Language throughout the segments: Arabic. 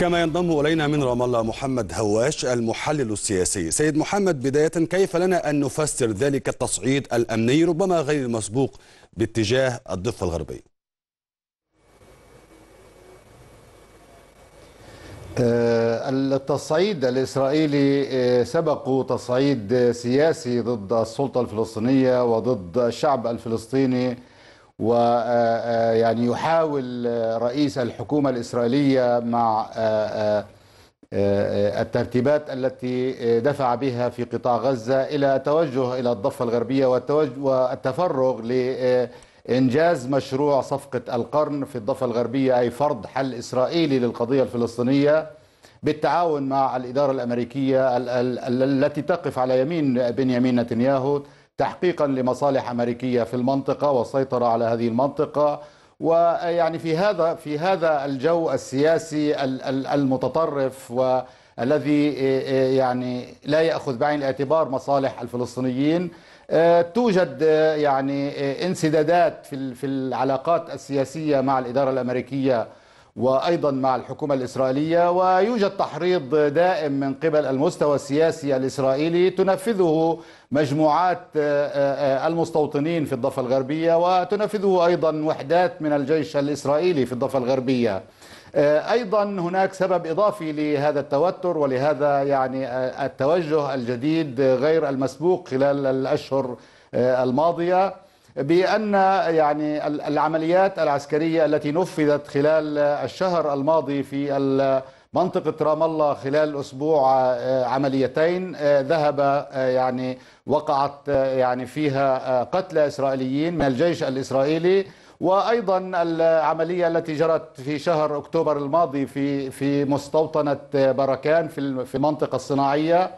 كما ينضم إلينا من رام الله محمد هواش المحلل السياسي سيد محمد بداية كيف لنا أن نفسر ذلك التصعيد الأمني ربما غير المسبوق باتجاه الضفة الغربية آه، التصعيد الإسرائيلي آه، سبقه تصعيد سياسي ضد السلطة الفلسطينية وضد الشعب الفلسطيني ويعني آه، آه، يحاول آه، رئيس الحكومة الإسرائيلية مع الترتيبات التي دفع بها في قطاع غزة إلى توجه إلى الضفة الغربية والتفرغ لإنجاز مشروع صفقة القرن في الضفة الغربية أي فرض حل إسرائيلي للقضية الفلسطينية بالتعاون مع الإدارة الأمريكية التي تقف على يمين بنيامين نتنياهو تحقيقا لمصالح امريكيه في المنطقه والسيطره على هذه المنطقه ويعني في هذا في هذا الجو السياسي المتطرف والذي إيه، إيه، يعني لا ياخذ بعين الاعتبار مصالح الفلسطينيين إيه، توجد يعني انسدادات في العلاقات السياسيه مع الاداره الامريكيه وأيضا مع الحكومة الإسرائيلية ويوجد تحريض دائم من قبل المستوى السياسي الإسرائيلي تنفذه مجموعات آه، آه، آه، المستوطنين في الضفة الغربية وتنفذه أيضا وحدات من الجيش الإسرائيلي في الضفة الغربية ايضا هناك سبب اضافي لهذا التوتر ولهذا يعني التوجه الجديد غير المسبوق خلال الاشهر الماضيه بأن يعني العمليات العسكرية التي نفذت خلال الشهر الماضي في منطقة رام الله خلال أسبوع آه، عمليتين آه، ذهب آه، يعني وقعت يعني فيها قتلى إسرائيليين من الجيش الإسرائيلي وايضا العمليه التي جرت في شهر اكتوبر الماضي في في مستوطنه بركان في المنطقه الصناعيه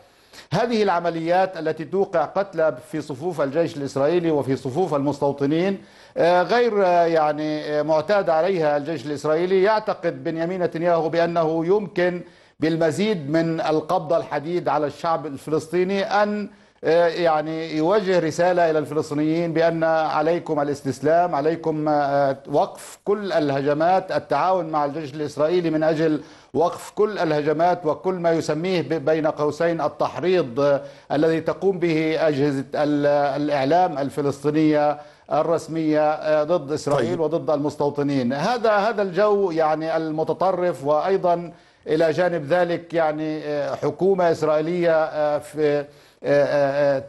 هذه العمليات التي توقع قتلى في صفوف الجيش الإسرائيلي وفي صفوف المستوطنين آه، غير آه، يعني آه، معتاد عليها الجيش الإسرائيلي يعتقد بنيامين نتنياهو بأنه يمكن بالمزيد من القبضة الحديد على الشعب الفلسطيني أن آه، يعني يوجه رسالة إلى الفلسطينيين بأن عليكم الاستسلام عليكم آه، وقف كل الهجمات التعاون مع الجيش الإسرائيلي من أجل وقف كل الهجمات وكل ما يسميه بين قوسين التحريض آه، الذي تقوم به أجهزة الإعلام الفلسطينية الرسمية ضد إسرائيل طيب. وضد المستوطنين هذا هذا الجو يعني المتطرف وأيضا إلى جانب ذلك يعني حكومة إسرائيلية في آه، آه، آه،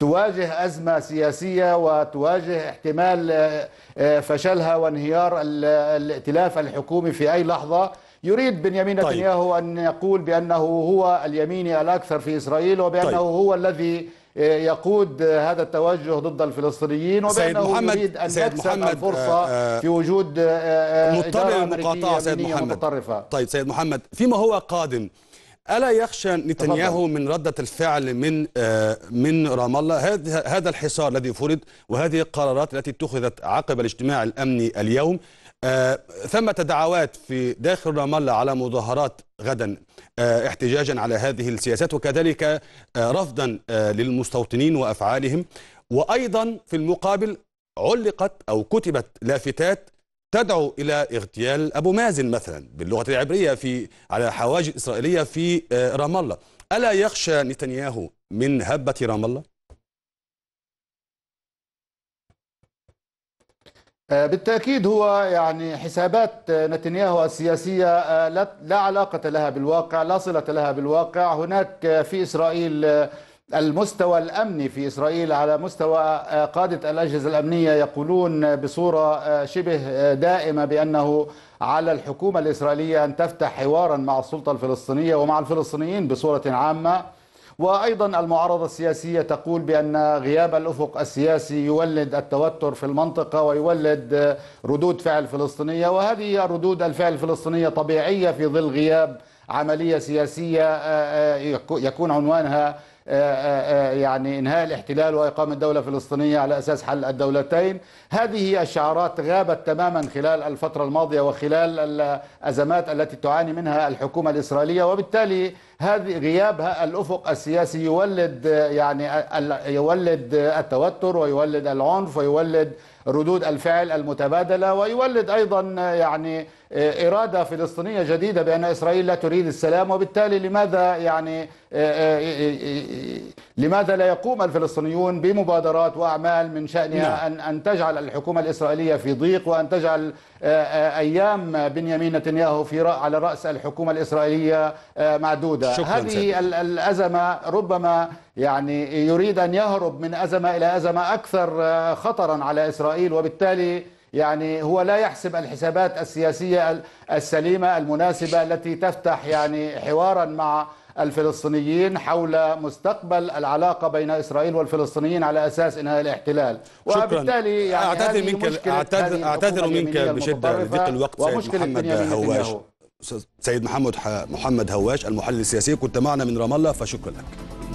تواجه أزمة سياسية وتواجه احتمال فشلها وانهيار الائتلاف الحكومي في أي لحظة يريد بنيامين طيب. نتنياهو طيب. أن يقول بأنه هو اليميني الأكثر في إسرائيل وبأنه طيب. هو الذي يقود هذا التوجه ضد الفلسطينيين وبأنه محمد يريد أن سيد محمد الفرصة آآ في وجود مضطر المقاطعة سيد محمد طيب سيد محمد فيما هو قادم ألا يخشى نتنياهو من ردة الفعل من آه، من رام الله هذا الحصار الذي فرض وهذه القرارات التي اتخذت عقب الاجتماع الأمني اليوم آه، ثمة دعوات في داخل رام الله على مظاهرات غدا آه، احتجاجا على هذه السياسات وكذلك رفضا للمستوطنين وأفعالهم وأيضا في المقابل علقت أو كتبت لافتات تدعو إلى اغتيال أبو مازن مثلا باللغة العبرية في على حواجز إسرائيلية في آه، رام الله ألا يخشى نتنياهو من هبة رام الله؟ آه، بالتأكيد هو يعني حسابات آه، نتنياهو السياسية لا علاقة لها بالواقع لا صلة لها بالواقع هناك في إسرائيل المستوى الامني في اسرائيل على مستوى آه، قاده الاجهزه الامنيه يقولون بصوره آه، شبه آه، دائمه بانه على الحكومه الاسرائيليه ان تفتح حوارا مع السلطه الفلسطينيه ومع الفلسطينيين بصوره عامه وايضا المعارضه السياسيه تقول بان غياب الافق السياسي يولد التوتر في المنطقه ويولد ردود فعل فلسطينيه وهذه ردود الفعل الفلسطينيه طبيعيه في ظل غياب عمليه سياسيه يكون عنوانها آه، آه، آه، يعني إنهاء الاحتلال وإقامة دولة فلسطينية على أساس حل الدولتين هذه الشعارات غابت تماما خلال الفترة الماضية وخلال الأزمات التي تعاني منها الحكومة الإسرائيلية وبالتالي هذه غياب الأفق السياسي يولد يعني يولد التوتر ويولد العنف ويولد ردود الفعل المتبادلة ويولد أيضا يعني آه، إرادة فلسطينية جديدة بأن إسرائيل لا تريد السلام وبالتالي لماذا يعني آه، آه، لماذا لا يقوم الفلسطينيون بمبادرات وأعمال من شأنها نعم. أن أن تجعل الحكومة الإسرائيلية في ضيق وأن تجعل أيام بنيامين نتنياهو في على رأس الحكومة الإسرائيلية معدودة هذه الأزمة ربما يعني يريد أن يهرب من أزمة إلى أزمة أكثر خطرا على إسرائيل وبالتالي يعني هو لا يحسب الحسابات السياسية السليمة المناسبة التي تفتح يعني حوارا مع الفلسطينيين حول مستقبل العلاقة بين إسرائيل والفلسطينيين على أساس إنهاء الاحتلال وبالتالي يعني أعتذر منك أعتذر, منك بشدة لضيق الوقت سيد محمد هواش سيد محمد محمد هواش المحلل السياسي كنت معنا من رام الله فشكرا لك